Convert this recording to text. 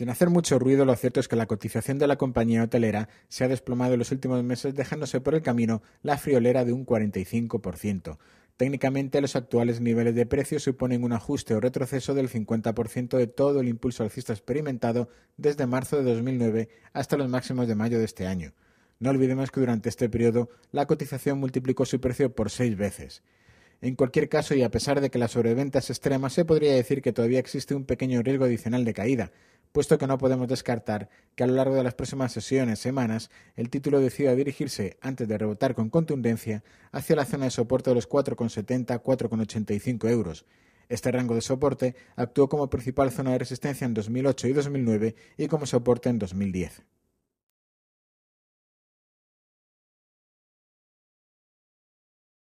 Sin hacer mucho ruido, lo cierto es que la cotización de la compañía hotelera se ha desplomado en los últimos meses, dejándose por el camino la friolera de un 45%. Técnicamente, los actuales niveles de precios suponen un ajuste o retroceso del 50% de todo el impulso alcista experimentado desde marzo de 2009 hasta los máximos de mayo de este año. No olvidemos que durante este periodo la cotización multiplicó su precio por seis veces. En cualquier caso, y a pesar de que la sobreventa es extrema, se podría decir que todavía existe un pequeño riesgo adicional de caída, puesto que no podemos descartar que a lo largo de las próximas sesiones, semanas, el título decida dirigirse, antes de rebotar con contundencia, hacia la zona de soporte de los 4,70-4,85 euros. Este rango de soporte actuó como principal zona de resistencia en 2008 y 2009 y como soporte en 2010.